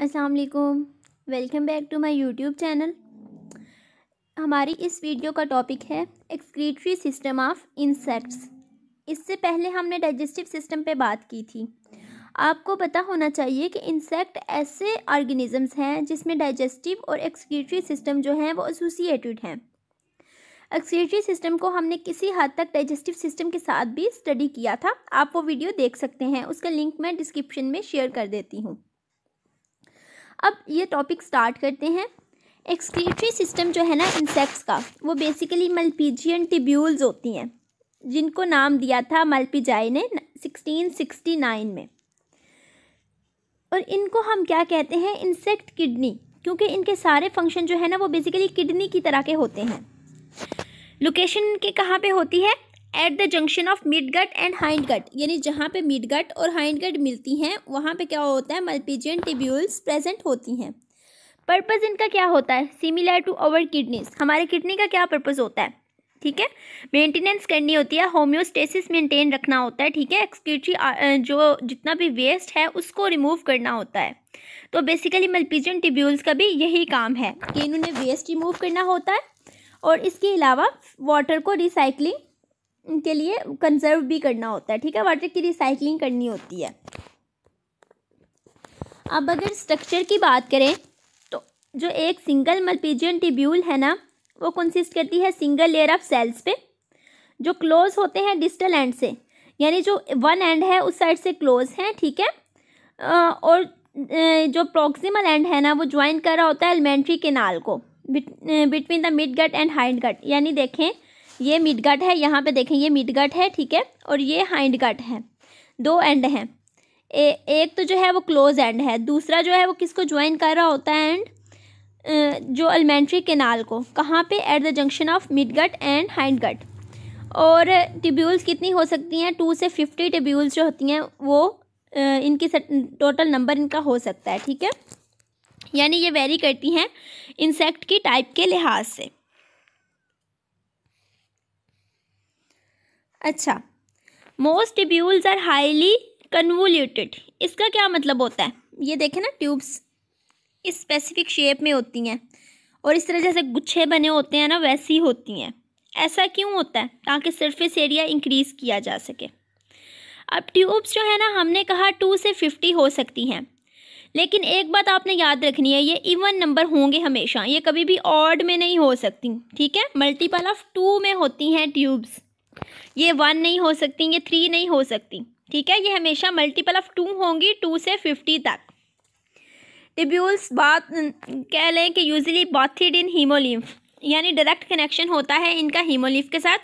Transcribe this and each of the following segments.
अस्सलाम वालेकुम welcome back to my YouTube channel हमारी इस वीडियो का टॉपिक है एक्सक्रीटरी सिस्टम ऑफ इंसेक्ट्स इससे पहले हमने डाइजेस्टिव सिस्टम पे बात की थी आपको पता होना चाहिए कि इंसेक्ट ऐसे ऑर्गेनिजम्स हैं जिसमें डाइजेस्टिव और एक्सक्रीटरी सिस्टम जो हैं वो एसोसिएटेड हैं एक्सक्रीटरी सिस्टम को हमने किसी हद हाँ तक डाइजेस्टिव सिस्टम के साथ भी स्टडी किया था आप वो वीडियो देख सकते हैं उसका लिंक मैं डिस्क्रिप्शन में शेयर कर देती हूँ अब ये टॉपिक स्टार्ट करते हैं एक्सक्रीटरी सिस्टम जो है ना इंसेक्ट्स का वो बेसिकली मल्पीजियन टिब्यूल्स होती हैं जिनको नाम दिया था मल्पीजाई ने 1669 में और इनको हम क्या कहते हैं इंसेक्ट किडनी क्योंकि इनके सारे फंक्शन जो है ना वो बेसिकली किडनी की तरह के होते हैं लोकेशन के कहाँ पे होती है at the junction of midgut and hindgut यानी जहाँ पे मिडगट और हाइंडगट मिलती हैं वहाँ पे क्या होता है मल्पीजियन टिब्यूल्स प्रेजेंट होती हैं पर्पज़ इनका क्या होता है सिमिलर टू अवर किडनीज हमारे किडनी का क्या पर्पज़ होता है ठीक है मेंटेनेंस करनी होती है होम्योस्टेसिस मेंटेन रखना होता है ठीक है एक्सक्यूटरी जो जितना भी वेस्ट है उसको रिमूव करना होता है तो बेसिकली मल्पीजन टिब्यूल्स का भी यही काम है कि इन्होंने वेस्ट रिमूव करना होता है और इसके अलावा वाटर को रिसाइकलिंग के लिए कंजर्व भी करना होता है ठीक है वाटर की रिसाइकलिंग करनी होती है अब अगर स्ट्रक्चर की बात करें तो जो एक सिंगल मल्पीजियन टिब्यूल है ना वो कंसिस्ट करती है सिंगल लेयर ऑफ सेल्स पे जो क्लोज होते हैं डिस्टल एंड से यानी जो वन एंड है उस साइड से क्लोज है ठीक है और जो प्रोक्सीमल एंड है ना वो ज्वाइन कर रहा होता है एलिमेंट्री केनाल को between the mid gut and hind gut यानी देखें ये मिड गट है यहाँ पे देखें ये मिड गट है ठीक है और ये हाइंड गट है दो एंड हैं एक तो जो है वो क्लोज एंड है दूसरा जो है वो किसको ज्वाइन कर रहा होता है एंड जो एलिमेंट्री केनाल को कहाँ पे at the junction of mid gut and hind gut और टिब्यूल्स कितनी हो सकती हैं टू से फिफ्टी टिब्यूल्स जो होती हैं वो इनकी टोटल नंबर इनका हो सकता है ठीक है यानी ये वेरी करती हैं इंसेक्ट की टाइप के लिहाज से अच्छा most tubules are highly convoluted इसका क्या मतलब होता है ये देखें ना ट्यूब्स इस स्पेसिफिक शेप में होती हैं और इस तरह जैसे गुच्छे बने होते हैं ना वैसी होती हैं ऐसा क्यों होता है ताकि सरफेस एरिया इंक्रीज़ किया जा सके अब ट्यूब्स जो है ना हमने कहा टू से फिफ्टी हो सकती हैं लेकिन एक बात आपने याद रखनी है ये इवन नंबर होंगे हमेशा ये कभी भी ऑड में नहीं हो सकती ठीक है मल्टीपल ऑफ टू में होती हैं ट्यूब्स ये वन नहीं हो सकती ये थ्री नहीं हो सकती ठीक है ये हमेशा मल्टीपल ऑफ टू होंगी टू से फिफ्टी तक टिब्यूल्स बात कह लें कि यूजली बॉथिड इन हीमोलिम्फ यानी डायरेक्ट कनेक्शन होता है इनका हीमोलिफ के साथ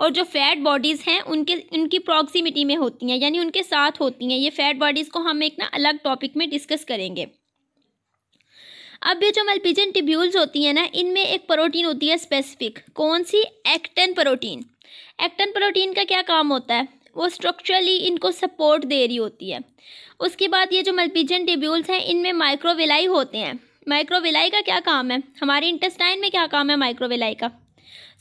और जो फैट बॉडीज़ हैं उनके उनकी प्रॉक्सीमिटी में होती हैं यानी उनके साथ होती हैं ये फैट बॉडीज़ को हम एक ना अलग टॉपिक में डिस्कस करेंगे अब ये जो मल्पीजन टिब्यूल्स होती हैं ना इनमें एक प्रोटीन होती है स्पेसिफिक कौन सी एक्टन प्रोटीन एक्टन प्रोटीन का क्या काम होता है वो स्ट्रक्चरली इनको सपोर्ट दे रही होती है उसके बाद ये जो मल्पीजन टिब्यूल्स हैं इनमें माइक्रोविलाई होते हैं माइक्रोविलाई का क्या काम है हमारे इंटेस्टाइन में क्या काम है माइक्रोविलाई का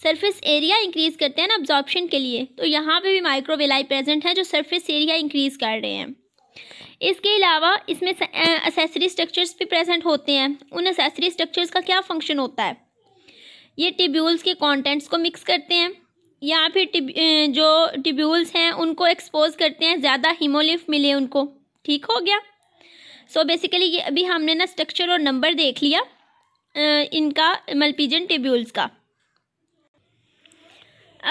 सरफेस एरिया इंक्रीज़ करते हैं ना ऑब्जॉर्बशन के लिए तो यहाँ पे भी माइक्रोविलाई प्रेजेंट है जो सरफेस एरिया इंक्रीज़ कर रहे हैं इसके अलावा इसमें असेसरी स्ट्रक्चर्स भी प्रेजेंट होते हैं उन असेसरी स्ट्रक्चर्स का क्या फंक्शन होता है ये टिब्यूल्स के कॉन्टेंट्स को मिक्स करते हैं या फिर टिब, जो टिब्यूल्स हैं उनको एक्सपोज करते हैं ज़्यादा हीमोलिफ मिले उनको ठीक हो गया सो so बेसिकली ये अभी हमने ना स्ट्रक्चर और नंबर देख लिया इनका मल्पीजन टिब्यूल्स का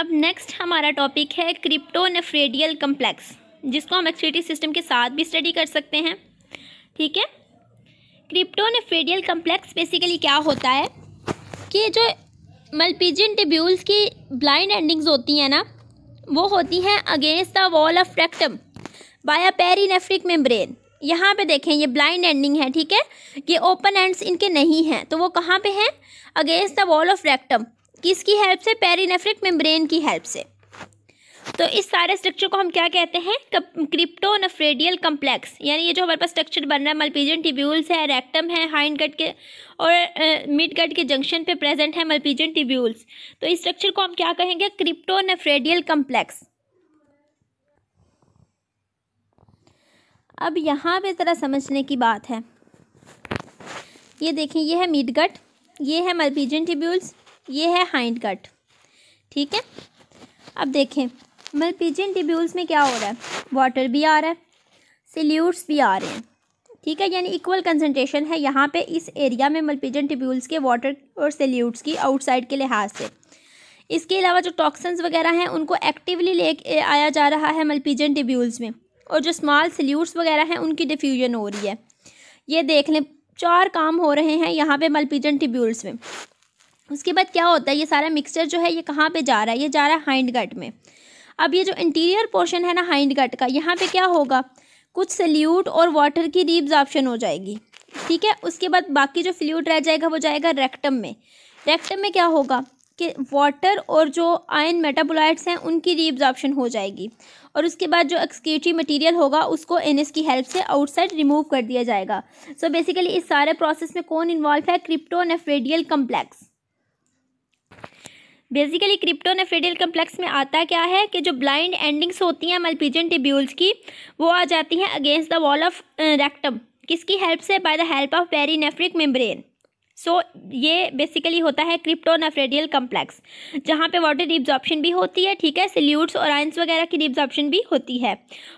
अब नेक्स्ट हमारा टॉपिक है क्रिप्टोनेफ्रेडियल कम्प्लेक्स जिसको हम एक्सक्रेटिव सिस्टम के साथ भी स्टडी कर सकते हैं ठीक है क्रिप्टोनेफ्रेडियल कम्प्लेक्स बेसिकली क्या होता है कि जो मलपीजियन टिब्यूल्स की ब्लाइंड एंडिंग्स होती हैं ना वो होती हैं against the wall of rectum peri perinephric membrane यहाँ पे देखें ये ब्लाइंड एंडिंग है ठीक है ये ओपन एंड्स इनके नहीं हैं तो वो कहाँ पे हैं against the wall of rectum किसकी हेल्प से पेरीनेफ्रिक मेम्ब्रेन की हेल्प से तो इस सारे स्ट्रक्चर को हम क्या कहते हैं क्रिप्टो नफ्रेडियल कम्प्लेक्स यानी ये जो हमारे पास स्ट्रक्चर बन रहा है मल्पीजन टिब्यूल्स है रेक्टम है हाइंड गट के और मिड गट के जंक्शन पे प्रेजेंट है मल्पीजन टिब्यूल्स तो इस स्ट्रक्चर को हम क्या कहेंगे क्रिप्टो नफ्रेडियल कम्प्लेक्स अब यहाँ पे ज़रा समझने की बात है ये देखें ये है मिड गट ये है मल्पीजन टिब्यूल्स ये है हाइंड गट ठीक है अब देखें मलपीजियन मतलब टिब्यूल्स में क्या हो रहा है वाटर भी आ रहा है सिल्यूट्स भी आ रहे हैं ठीक है यानी इक्वल कंसनट्रेशन है यहाँ पे इस एरिया में मलपीजन मतलब टिब्यूल्स के वाटर और सेल्यूट्स की आउटसाइड के लिहाज से इसके अलावा जो टॉक्सन्स वगैरह हैं उनको एक्टिवली ले आया जा रहा है मलपीजन मतलब टिब्यूल्स में और जो स्मॉल सेल्यूट्स वगैरह हैं उनकी डिफ्यूजन हो रही है ये देख लें चार काम हो रहे हैं यहाँ पर मलपीजन टिब्यूल्स में उसके बाद क्या होता है ये सारा मिक्सचर जो है ये कहाँ पर जा रहा है ये जा रहा है हाइंड गट में अब ये जो इंटीरियर पोर्शन है ना हाइंड गट का यहाँ पे क्या होगा कुछ सल्यूट और वाटर की ऑप्शन हो जाएगी ठीक है उसके बाद बाकी जो फ्ल्यूट रह जाएगा वो जाएगा रेक्टम में रेक्टम में क्या होगा कि वाटर और जो आयन मेटाबोलाइट्स हैं उनकी ऑप्शन हो जाएगी और उसके बाद जो एक्सक्रीटरी मटेरियल होगा उसको एनएस की हेल्प से आउटसाइड रिमूव कर दिया जाएगा सो so बेसिकली इस सारे प्रोसेस में कौन इन्वॉल्व है cryptonephridial complex basically crypto cryptonephridial complex में आता क्या है कि जो ब्लाइंड एंडिंग्स होती हैं मलपीजन टिब्यूल्स की वो आ जाती हैं against the wall of rectum किसकी हेल्प से by the help of perinephric membrane so so, ये बेसिकली होता है क्रिप्टो नफ्रेडियल कम्प्लेक्स जहाँ पे वाटर डिब्जॉर्प्शन भी होती है ठीक है सल्यूट्स और आयंस वगैरह की डिब्जॉर्प्शन भी होती है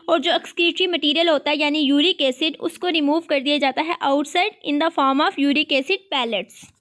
और जो एक्सक्रीटरी मटेरियल होता है यानी यूरिक एसिड उसको रिमूव कर दिया जाता है outside in the form of uric acid pallets